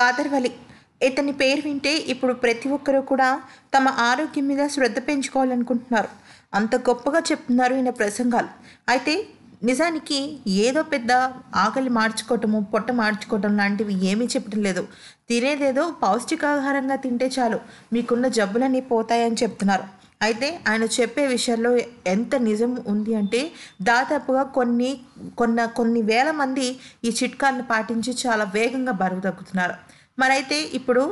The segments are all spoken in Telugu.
కాదర్వలి ఇతని పేరు వింటే ఇప్పుడు ప్రతి ఒక్కరూ కూడా తమ ఆరోగ్యం మీద శ్రద్ధ పెంచుకోవాలనుకుంటున్నారు అంత గొప్పగా చెప్తున్నారు ఈయన ప్రసంగాలు అయితే నిజానికి ఏదో పెద్ద ఆకలి మార్చుకోవటము పొట్ట మార్చుకోవటం లాంటివి ఏమీ చెప్పడం లేదు తినేదేదో పౌష్టికాహారంగా తింటే చాలు మీకున్న జబ్బులన్నీ పోతాయని చెప్తున్నారు అయితే ఆయన చెప్పే విషయంలో ఎంత నిజం ఉంది అంటే దాదాపుగా కొన్ని కొన్న కొన్ని వేల మంది ఈ చిట్కాలను పాటించి చాలా వేగంగా బరువు తగ్గుతున్నారు మరైతే ఇప్పుడు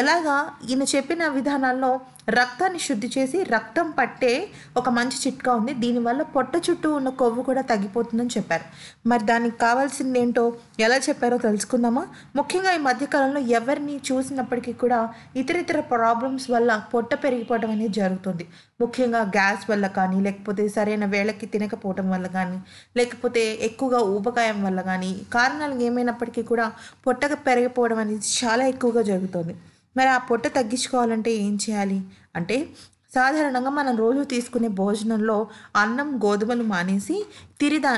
ఎలాగా ఈయన చెప్పిన విధానాల్లో రక్తాన్ని శుద్ధి చేసి రక్తం పట్టే ఒక మంచి చిట్కా ఉంది దీనివల్ల పొట్ట చుట్టూ ఉన్న కొవ్వు కూడా తగ్గిపోతుందని చెప్పారు మరి దానికి కావాల్సింది ఏంటో ఎలా చెప్పారో తెలుసుకుందామా ముఖ్యంగా ఈ మధ్యకాలంలో ఎవరిని చూసినప్పటికీ కూడా ఇతర ఇతర ప్రాబ్లమ్స్ వల్ల పొట్ట పెరిగిపోవడం అనేది జరుగుతుంది ముఖ్యంగా గ్యాస్ వల్ల కానీ లేకపోతే సరైన వేళకి తినకపోవడం వల్ల కానీ లేకపోతే ఎక్కువగా ఊబకాయం వల్ల కానీ కారణాలు ఏమైనప్పటికీ కూడా పొట్టగా పెరిగిపోవడం అనేది చాలా ఎక్కువగా జరుగుతుంది మరి ఆ పొట్ట తగ్గించుకోవాలంటే ఏం చేయాలి అంటే సాధారణంగా మనం రోజు తీసుకునే భోజనంలో అన్నం గోధుమలు మానేసి తిరిదా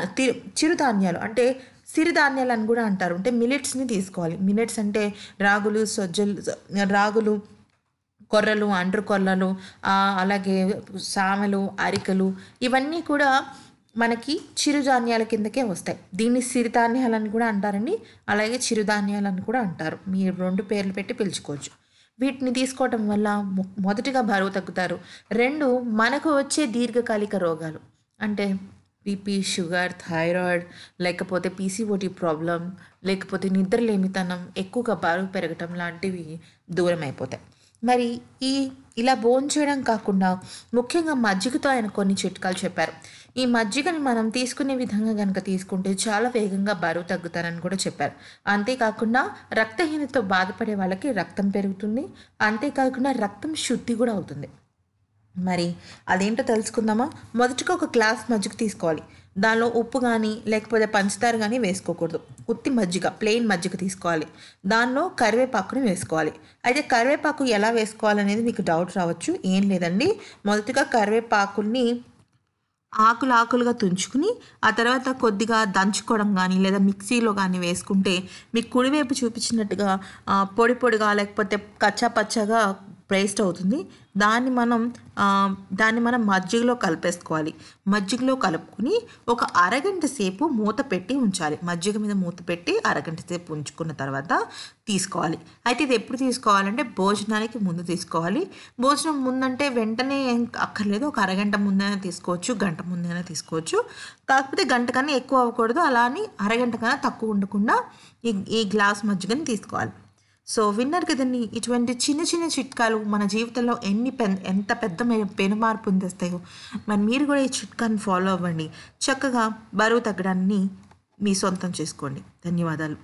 చిరుధాన్యాలు అంటే సిరిధాన్యాలు అని కూడా అంటారు అంటే మిలెట్స్ని తీసుకోవాలి మిలెట్స్ అంటే రాగులు సజ్జలు రాగులు కొర్రలు అండ్రు కొర్రలు అలాగే సామెలు అరికలు ఇవన్నీ కూడా మనకి చిరుధాన్యాల కిందకే వస్తాయి దీన్ని అని కూడా అంటారండి అలాగే అని కూడా అంటారు మీరు రెండు పేర్లు పెట్టి పిలుచుకోవచ్చు వీటిని తీసుకోవటం వల్ల మొదటిగా బరువు తగ్గుతారు రెండు మనకు వచ్చే దీర్ఘకాలిక రోగాలు అంటే బీపీ షుగర్ థైరాయిడ్ లేకపోతే పీసీఓటీ ప్రాబ్లం లేకపోతే నిద్రలేమితనం ఎక్కువగా బరువు పెరగటం లాంటివి దూరం అయిపోతాయి మరి ఈ ఇలా చేయడం కాకుండా ముఖ్యంగా మజ్జిగతో ఆయన కొన్ని చిట్కాలు చెప్పారు ఈ మజ్జిగని మనం తీసుకునే విధంగా కనుక తీసుకుంటే చాలా వేగంగా బరువు తగ్గుతారని కూడా చెప్పారు అంతేకాకుండా రక్తహీనతతో బాధపడే వాళ్ళకి రక్తం పెరుగుతుంది అంతేకాకుండా రక్తం శుద్ధి కూడా అవుతుంది మరి అదేంటో తెలుసుకుందామా మొదటిగా ఒక గ్లాస్ మజ్జిగ తీసుకోవాలి దానిలో ఉప్పు కానీ లేకపోతే పంచదార కానీ వేసుకోకూడదు ఉత్తి మజ్జిగ ప్లెయిన్ మజ్జిగ తీసుకోవాలి దానిలో కరివేపాకుని వేసుకోవాలి అయితే కరివేపాకు ఎలా వేసుకోవాలనేది మీకు డౌట్ రావచ్చు ఏం లేదండి మొదటిగా కరివేపాకుల్ని ఆకులు ఆకులుగా తుంచుకుని ఆ తర్వాత కొద్దిగా దంచుకోవడం కానీ లేదా మిక్సీలో కానీ వేసుకుంటే మీకు కుడివైపు చూపించినట్టుగా పొడి పొడిగా లేకపోతే కచ్చా పచ్చగా పేస్ట్ అవుతుంది దాన్ని మనం దాన్ని మనం మజ్జిగలో కలిపేసుకోవాలి మజ్జిగలో కలుపుకుని ఒక అరగంట సేపు మూత పెట్టి ఉంచాలి మజ్జిగ మీద మూత పెట్టి అరగంట సేపు ఉంచుకున్న తర్వాత తీసుకోవాలి అయితే ఇది ఎప్పుడు తీసుకోవాలంటే భోజనానికి ముందు తీసుకోవాలి భోజనం ముందంటే వెంటనే అక్కర్లేదు ఒక అరగంట ముందైనా తీసుకోవచ్చు గంట ముందైనా తీసుకోవచ్చు కాకపోతే గంట కన్నా ఎక్కువ అవ్వకూడదు అలా అని అరగంట కన్నా తక్కువ ఉండకుండా ఈ ఈ గ్లాస్ మజ్జిగని తీసుకోవాలి సో విన్నర్ కదండి ఇటువంటి చిన్న చిన్న చిట్కాలు మన జీవితంలో ఎన్ని పె ఎంత పెద్ద పెనుమార్పు తెస్తాయో మరి మీరు కూడా ఈ చిట్కాను ఫాలో అవ్వండి చక్కగా బరువు తగ్గడాన్ని మీ సొంతం చేసుకోండి ధన్యవాదాలు